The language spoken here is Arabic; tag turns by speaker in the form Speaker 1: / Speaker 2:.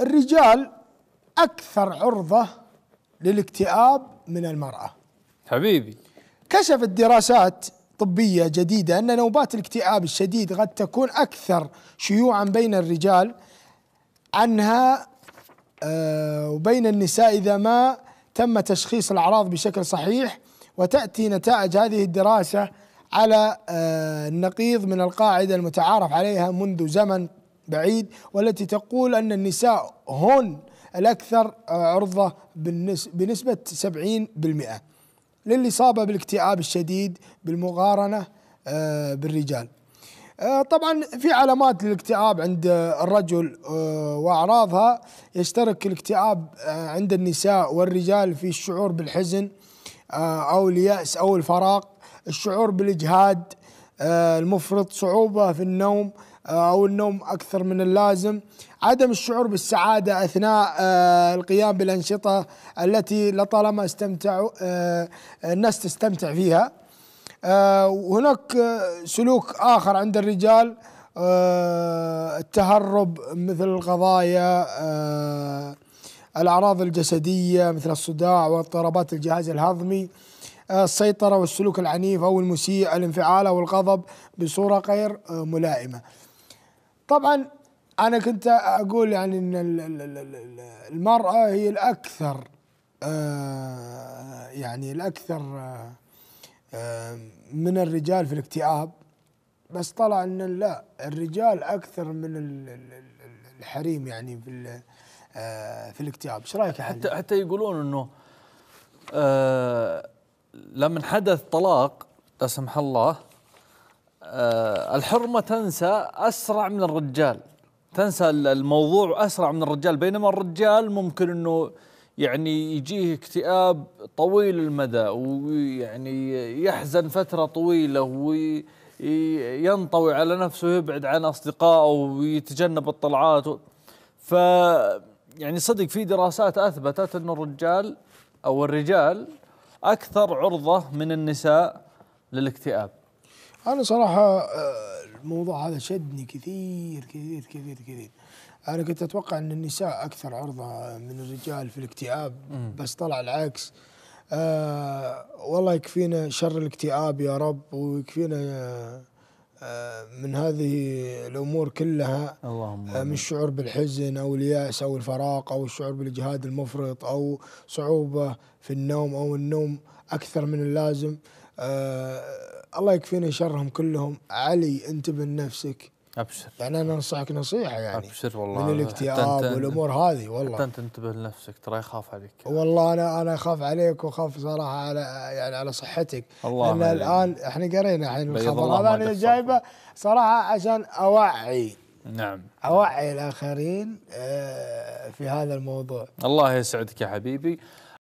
Speaker 1: الرجال أكثر عرضة للاكتئاب من المرأة حبيبي كشفت دراسات طبية جديدة أن نوبات الاكتئاب الشديد قد تكون أكثر شيوعا بين الرجال عنها آه، وبين النساء إذا ما تم تشخيص الأعراض بشكل صحيح وتأتي نتائج هذه الدراسة على آه، النقيض من القاعدة المتعارف عليها منذ زمن بعيد والتي تقول أن النساء هن الأكثر عرضة بنسبة 70% للإصابة بالاكتئاب الشديد بالمقارنة آه، بالرجال آه، طبعا في علامات للاكتئاب عند الرجل آه، واعراضها يشترك الاكتئاب عند النساء والرجال في الشعور بالحزن او الياس او الفراغ الشعور بالاجهاد المفرط صعوبه في النوم آه، او النوم اكثر من اللازم عدم الشعور بالسعاده اثناء آه، القيام بالانشطه التي لطالما استمتعوا آه، الناس تستمتع فيها وهناك سلوك اخر عند الرجال التهرب مثل القضايا الاعراض الجسديه مثل الصداع واضطرابات الجهاز الهضمي السيطره والسلوك العنيف او المسيء الانفعال او الغضب بصوره غير ملائمه. طبعا انا كنت اقول يعني ان المراه هي الاكثر آه، يعني الاكثر آه، آه، من الرجال في الاكتئاب بس طلع ان لا الرجال اكثر من الحريم يعني في في الاكتئاب ايش رايك حتى حتى يقولون انه
Speaker 2: آه لما حدث طلاق لا سمح الله آه، الحرمه تنسى اسرع من الرجال تنسى الموضوع اسرع من الرجال بينما الرجال ممكن انه يعني يجيه اكتئاب طويل المدى ويعني يحزن فتره طويله وينطوي على نفسه ويبعد عن اصدقائه ويتجنب الطلعات ف يعني صدق في دراسات اثبتت انه الرجال او الرجال اكثر عرضه من النساء للاكتئاب
Speaker 1: أنا صراحة آه، الموضوع هذا شدني كثير كثير كثير كثير أنا كنت أتوقع أن النساء أكثر عرضة من الرجال في الاكتئاب بس طلع العكس آه والله يكفينا شر الاكتئاب يا رب ويكفينا آه، من هذه الامور كلها اللهم آه، من الشعور بالحزن او الياس او الفراغ او الشعور بالاجهاد المفرط او صعوبه في النوم او النوم اكثر من اللازم آه الله يكفيني شرهم كلهم علي انتبه لنفسك ابشر يعني انا انصحك نصيحه يعني ابشر والله من الاكتئاب والامور هذه والله
Speaker 2: انت انتبه لنفسك ترى يخاف عليك
Speaker 1: والله انا انا اخاف عليك واخاف صراحه على يعني على صحتك الله لان الان احنا قرينا الحين الخبر هذا انا جايبه صراحه عشان اوعي نعم اوعي الاخرين آه، في هذا الموضوع
Speaker 2: الله يسعدك يا حبيبي